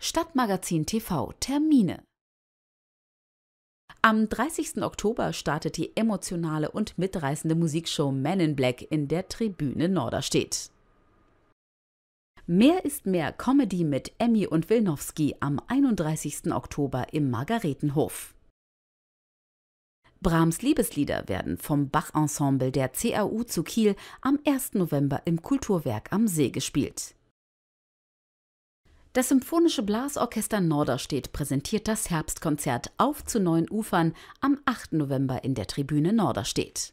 Stadtmagazin TV Termine. Am 30. Oktober startet die emotionale und mitreißende Musikshow Men in Black in der Tribüne Norderstedt. Mehr ist mehr Comedy mit Emmy und Wilnowski am 31. Oktober im Margaretenhof. Brahms Liebeslieder werden vom Bach-Ensemble der CAU zu Kiel am 1. November im Kulturwerk am See gespielt. Das Symphonische Blasorchester Norderstedt präsentiert das Herbstkonzert Auf zu neuen Ufern am 8. November in der Tribüne Norderstedt.